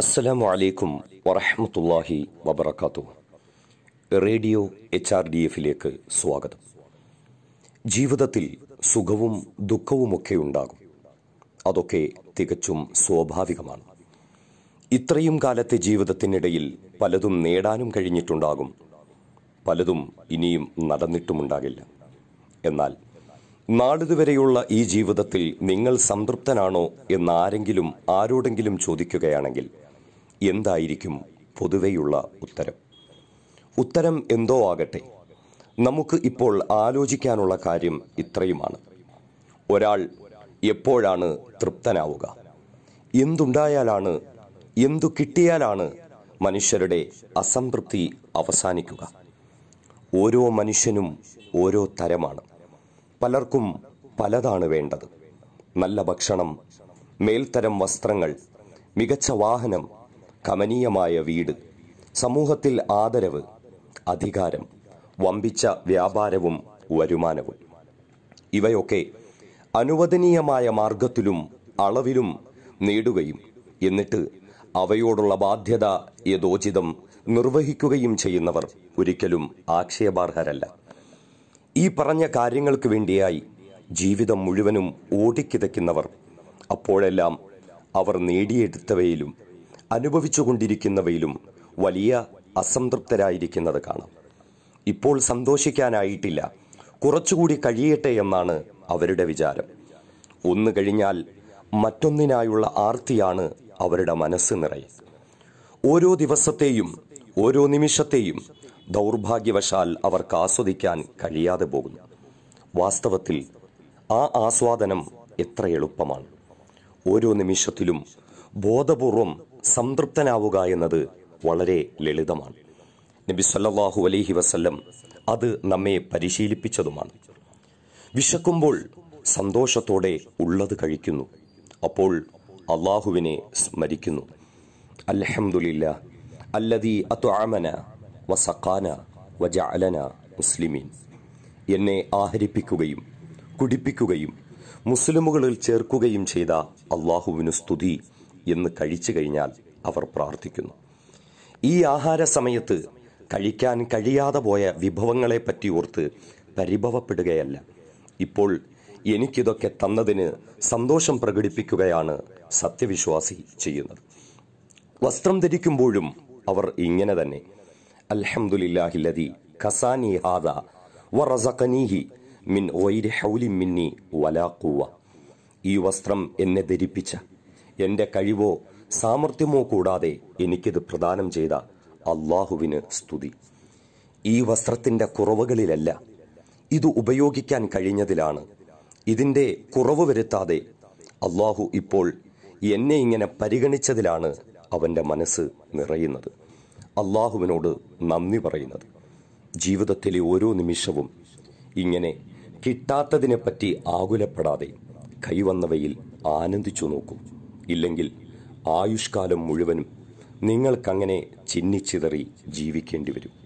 അസ്സലാമു അലൈക്കും വറഹമത്തല്ലാഹി വബർക്കാത്തു റേഡിയോ എച്ച് ആർ ഡി എഫിലേക്ക് സ്വാഗതം ജീവിതത്തിൽ സുഖവും ദുഃഖവുമൊക്കെ ഉണ്ടാകും അതൊക്കെ തികച്ചും സ്വാഭാവികമാണ് ഇത്രയും കാലത്തെ ജീവിതത്തിനിടയിൽ പലതും നേടാനും കഴിഞ്ഞിട്ടുണ്ടാകും പലതും ഇനിയും നടന്നിട്ടുമുണ്ടാകില്ല എന്നാൽ നാടിതുവരെയുള്ള ഈ ജീവിതത്തിൽ നിങ്ങൾ സംതൃപ്തനാണോ എന്ന് ആരെങ്കിലും ആരോടെങ്കിലും ചോദിക്കുകയാണെങ്കിൽ എന്തായിരിക്കും പൊതുവെയുള്ള ഉത്തരം ഉത്തരം എന്തോ ആകട്ടെ നമുക്ക് ഇപ്പോൾ ആലോചിക്കാനുള്ള കാര്യം ഇത്രയുമാണ് ഒരാൾ എപ്പോഴാണ് തൃപ്തനാവുക എന്തുണ്ടായാലാണ് എന്തു കിട്ടിയാലാണ് മനുഷ്യരുടെ അസംതൃപ്തി അവസാനിക്കുക ഓരോ മനുഷ്യനും ഓരോ തരമാണ് പലർക്കും പലതാണ് വേണ്ടത് നല്ല ഭക്ഷണം മേൽത്തരം വസ്ത്രങ്ങൾ മികച്ച വാഹനം കമനീയമായ വീട് സമൂഹത്തിൽ ആദരവ് അധികാരം വമ്പിച്ച വ്യാപാരവും വരുമാനവും ഇവയൊക്കെ അനുവദനീയമായ മാർഗത്തിലും അളവിലും നേടുകയും എന്നിട്ട് അവയോടുള്ള ബാധ്യത യഥോചിതം നിർവഹിക്കുകയും ചെയ്യുന്നവർ ഒരിക്കലും ആക്ഷേപാർഹരല്ല ഈ പറഞ്ഞ കാര്യങ്ങൾക്ക് വേണ്ടിയായി ജീവിതം മുഴുവനും ഓടിക്കിതയ്ക്കുന്നവർ അപ്പോഴെല്ലാം അവർ നേടിയെടുത്തവയിലും അനുഭവിച്ചുകൊണ്ടിരിക്കുന്നവയിലും വലിയ അസംതൃപ്തരായിരിക്കുന്നത് കാണാം ഇപ്പോൾ സന്തോഷിക്കാനായിട്ടില്ല കുറച്ചുകൂടി കഴിയട്ടെ എന്നാണ് അവരുടെ വിചാരം ഒന്ന് കഴിഞ്ഞാൽ മറ്റൊന്നിനായുള്ള ആർത്തിയാണ് അവരുടെ മനസ്സ് നിറയെ ഓരോ ദിവസത്തെയും ഓരോ നിമിഷത്തെയും ദൗർഭാഗ്യവശാൽ അവർക്ക് ആസ്വദിക്കാൻ കഴിയാതെ പോകുന്നു വാസ്തവത്തിൽ ആ ആസ്വാദനം എത്ര എളുപ്പമാണ് ഓരോ നിമിഷത്തിലും ബോധപൂർവം സംതൃപ്തനാവുക എന്നത് വളരെ ലളിതമാണ് നബി സല്ലാഹു അലൈഹി വസല്ലം അത് നമ്മെ പരിശീലിപ്പിച്ചതുമാണ് വിശക്കുമ്പോൾ സന്തോഷത്തോടെ ഉള്ളത് കഴിക്കുന്നു അപ്പോൾ അള്ളാഹുവിനെ സ്മരിക്കുന്നു അലഹമുല്ല അല്ലതി അത്വാമന വസക്കാന വജഅലന മുസ്ലിമീൻ എന്നെ ആഹരിപ്പിക്കുകയും കുടിപ്പിക്കുകയും മുസ്ലിമുകളിൽ ചേർക്കുകയും ചെയ്ത അള്ളാഹുവിനു സ്തുതി എന്ന് കഴിച്ചു കഴിഞ്ഞാൽ അവർ പ്രാർത്ഥിക്കുന്നു ഈ ആഹാര സമയത്ത് കഴിക്കാൻ കഴിയാതെ പോയ വിഭവങ്ങളെ പറ്റി ഓർത്ത് പരിഭവപ്പെടുകയല്ല ഇപ്പോൾ എനിക്കിതൊക്കെ തന്നതിന് സന്തോഷം പ്രകടിപ്പിക്കുകയാണ് സത്യവിശ്വാസി ചെയ്യുന്നത് വസ്ത്രം ധരിക്കുമ്പോഴും അവർ ഇങ്ങനെ തന്നെ അൽഹംദുലില്ലാഹില്ലദി കസാനി ഹാദ വറസഖനീഹി മിൻ ഒയിരി ഹൗലി മിന്നി വലാക്കുവ ഈ വസ്ത്രം എന്നെ ധരിപ്പിച്ച എൻ്റെ കഴിവോ സാമർഥ്യമോ കൂടാതെ എനിക്കിത് പ്രദാനം ചെയ്ത അള്ളാഹുവിന് സ്തുതി ഈ വസ്ത്രത്തിൻ്റെ കുറവുകളിലല്ല ഇത് ഉപയോഗിക്കാൻ കഴിഞ്ഞതിലാണ് ഇതിൻ്റെ കുറവ് വരുത്താതെ അള്ളാഹു ഇപ്പോൾ എന്നെ ഇങ്ങനെ പരിഗണിച്ചതിലാണ് അവൻ്റെ മനസ്സ് നിറയുന്നത് അള്ളാഹുവിനോട് നന്ദി പറയുന്നത് ജീവിതത്തിലെ ഓരോ നിമിഷവും ഇങ്ങനെ കിട്ടാത്തതിനെപ്പറ്റി ആകുലപ്പെടാതെ കൈവന്നവയിൽ ആനന്ദിച്ചു നോക്കൂ ഇല്ലെങ്കിൽ ആയുഷ്കാലം മുഴുവനും നിങ്ങൾക്കങ്ങനെ ചിന്നിച്ചിതറി ജീവിക്കേണ്ടി വരും